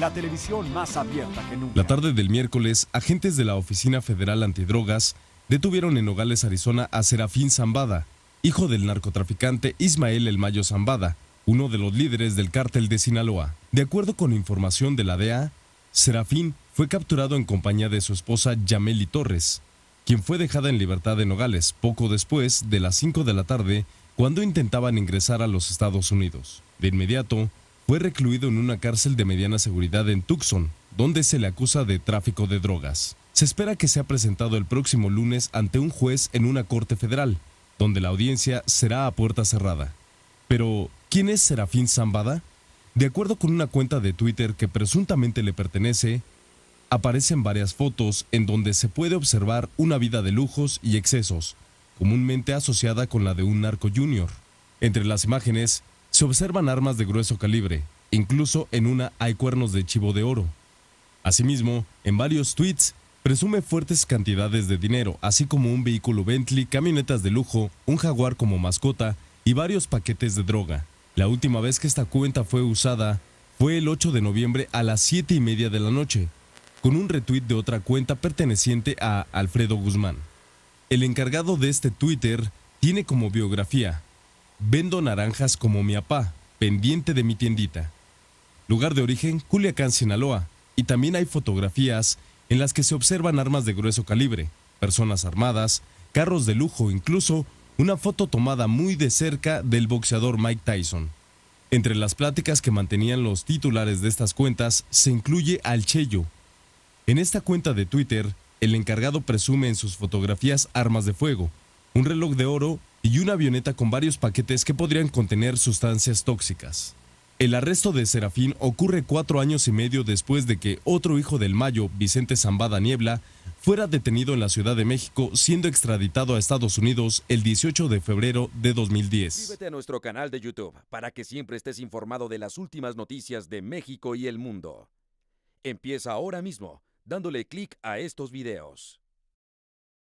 la televisión más abierta que nunca. La tarde del miércoles, agentes de la Oficina Federal Antidrogas detuvieron en Nogales, Arizona, a Serafín Zambada, hijo del narcotraficante Ismael El Mayo Zambada, uno de los líderes del cártel de Sinaloa. De acuerdo con información de la DEA, Serafín fue capturado en compañía de su esposa Yameli Torres, quien fue dejada en libertad en Nogales poco después de las 5 de la tarde cuando intentaban ingresar a los Estados Unidos. De inmediato, fue recluido en una cárcel de mediana seguridad en Tucson, donde se le acusa de tráfico de drogas. Se espera que sea presentado el próximo lunes ante un juez en una corte federal, donde la audiencia será a puerta cerrada. Pero, ¿quién es Serafín Zambada? De acuerdo con una cuenta de Twitter que presuntamente le pertenece, aparecen varias fotos en donde se puede observar una vida de lujos y excesos, comúnmente asociada con la de un narco junior. Entre las imágenes se observan armas de grueso calibre, incluso en una hay cuernos de chivo de oro. Asimismo, en varios tweets presume fuertes cantidades de dinero, así como un vehículo Bentley, camionetas de lujo, un jaguar como mascota y varios paquetes de droga. La última vez que esta cuenta fue usada fue el 8 de noviembre a las 7 y media de la noche, con un retweet de otra cuenta perteneciente a Alfredo Guzmán. El encargado de este Twitter tiene como biografía Vendo naranjas como mi apá, pendiente de mi tiendita. Lugar de origen, Culiacán, Sinaloa. Y también hay fotografías en las que se observan armas de grueso calibre, personas armadas, carros de lujo, incluso una foto tomada muy de cerca del boxeador Mike Tyson. Entre las pláticas que mantenían los titulares de estas cuentas se incluye al Chello. En esta cuenta de Twitter, el encargado presume en sus fotografías armas de fuego, un reloj de oro y una avioneta con varios paquetes que podrían contener sustancias tóxicas. El arresto de Serafín ocurre cuatro años y medio después de que otro hijo del Mayo, Vicente Zambada Niebla, fuera detenido en la Ciudad de México, siendo extraditado a Estados Unidos el 18 de febrero de 2010. Suscríbete a nuestro canal de YouTube para que siempre estés informado de las últimas noticias de México y el mundo. Empieza ahora mismo dándole clic a estos videos.